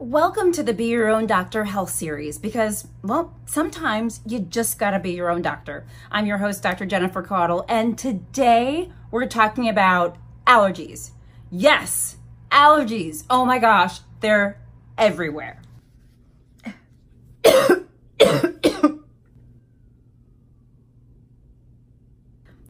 Welcome to the Be Your Own Doctor Health Series because, well, sometimes you just gotta be your own doctor. I'm your host, Dr. Jennifer Caudle, and today we're talking about allergies. Yes, allergies. Oh my gosh, they're everywhere.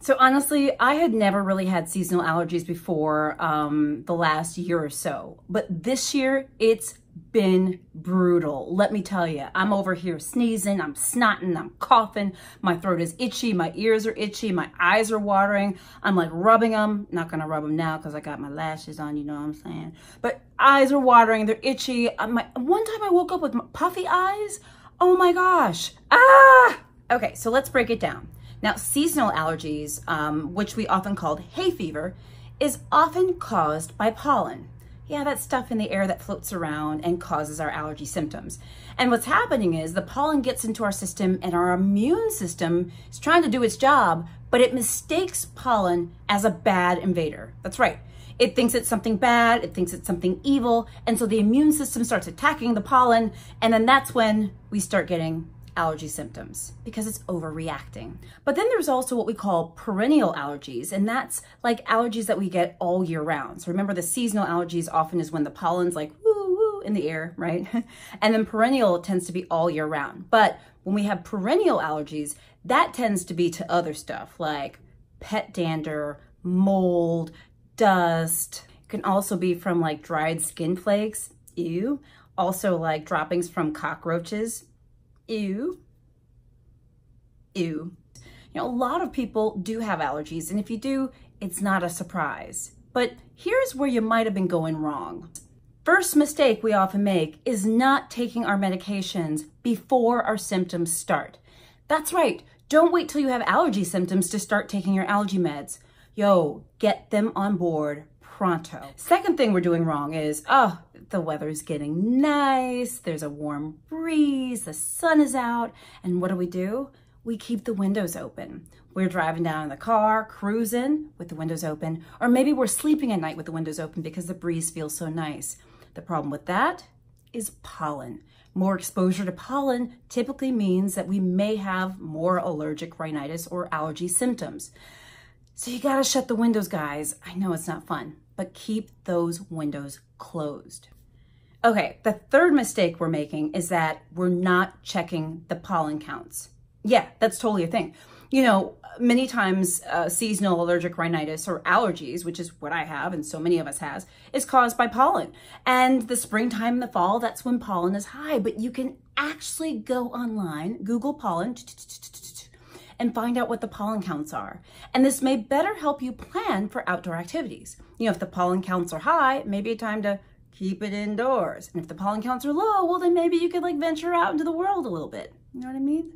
So honestly, I had never really had seasonal allergies before um, the last year or so, but this year it's been brutal. Let me tell you, I'm over here sneezing, I'm snotting, I'm coughing, my throat is itchy, my ears are itchy, my eyes are watering. I'm like rubbing them, not gonna rub them now because I got my lashes on, you know what I'm saying? But eyes are watering, they're itchy. Uh, my, one time I woke up with puffy eyes. Oh my gosh. Ah! Okay, so let's break it down. Now, seasonal allergies, um, which we often called hay fever, is often caused by pollen. Yeah, that stuff in the air that floats around and causes our allergy symptoms. And what's happening is the pollen gets into our system and our immune system is trying to do its job, but it mistakes pollen as a bad invader. That's right. It thinks it's something bad, it thinks it's something evil, and so the immune system starts attacking the pollen, and then that's when we start getting allergy symptoms because it's overreacting. But then there's also what we call perennial allergies, and that's like allergies that we get all year round. So remember the seasonal allergies often is when the pollen's like woo woo in the air, right? and then perennial tends to be all year round. But when we have perennial allergies, that tends to be to other stuff like pet dander, mold, dust. It can also be from like dried skin flakes, ew. Also like droppings from cockroaches, ew, ew. You know, a lot of people do have allergies, and if you do, it's not a surprise. But here's where you might have been going wrong. First mistake we often make is not taking our medications before our symptoms start. That's right, don't wait till you have allergy symptoms to start taking your allergy meds. Yo, get them on board pronto. Second thing we're doing wrong is, oh, the weather's getting nice, there's a warm breeze, the sun is out, and what do we do? We keep the windows open. We're driving down in the car, cruising with the windows open, or maybe we're sleeping at night with the windows open because the breeze feels so nice. The problem with that is pollen. More exposure to pollen typically means that we may have more allergic rhinitis or allergy symptoms. So you gotta shut the windows, guys. I know it's not fun but keep those windows closed. Okay, the third mistake we're making is that we're not checking the pollen counts. Yeah, that's totally a thing. You know, many times uh, seasonal allergic rhinitis or allergies, which is what I have and so many of us has, is caused by pollen. And the springtime and the fall, that's when pollen is high, but you can actually go online, Google pollen, and find out what the pollen counts are. And this may better help you plan for outdoor activities. You know, if the pollen counts are high, maybe a time to keep it indoors. And if the pollen counts are low, well, then maybe you could like venture out into the world a little bit. You know what I mean?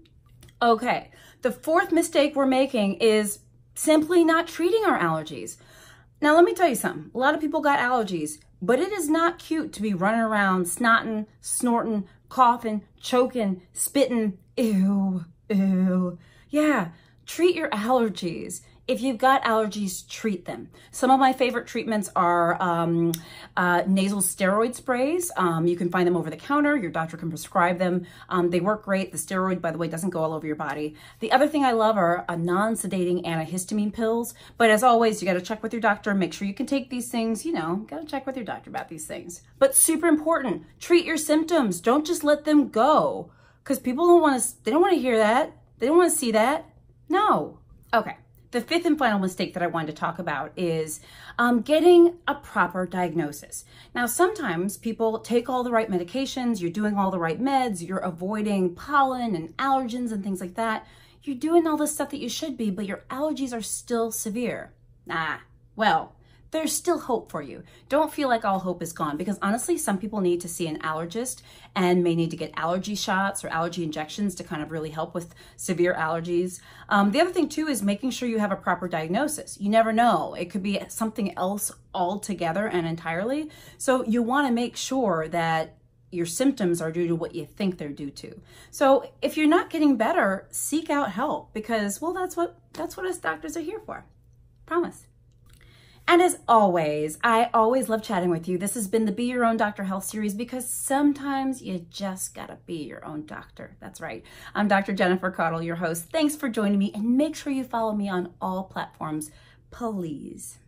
Okay, the fourth mistake we're making is simply not treating our allergies. Now, let me tell you something. A lot of people got allergies, but it is not cute to be running around snotting, snorting, coughing, choking, spitting. Ew, ew. Yeah, treat your allergies. If you've got allergies, treat them. Some of my favorite treatments are um, uh, nasal steroid sprays. Um, you can find them over the counter. Your doctor can prescribe them. Um, they work great. The steroid, by the way, doesn't go all over your body. The other thing I love are uh, non-sedating antihistamine pills. But as always, you got to check with your doctor. Make sure you can take these things. You know, got to check with your doctor about these things. But super important, treat your symptoms. Don't just let them go because people don't want to, they don't want to hear that. They don't want to see that. No. Okay. The fifth and final mistake that I wanted to talk about is um, getting a proper diagnosis. Now, sometimes people take all the right medications, you're doing all the right meds, you're avoiding pollen and allergens and things like that. You're doing all the stuff that you should be, but your allergies are still severe. Ah, well, there's still hope for you. Don't feel like all hope is gone because honestly, some people need to see an allergist and may need to get allergy shots or allergy injections to kind of really help with severe allergies. Um, the other thing too is making sure you have a proper diagnosis. You never know. It could be something else altogether and entirely. So you want to make sure that your symptoms are due to what you think they're due to. So if you're not getting better, seek out help because well that's what that's what us doctors are here for. Promise. And as always, I always love chatting with you. This has been the Be Your Own Doctor Health series because sometimes you just gotta be your own doctor. That's right. I'm Dr. Jennifer Cottle, your host. Thanks for joining me and make sure you follow me on all platforms, please.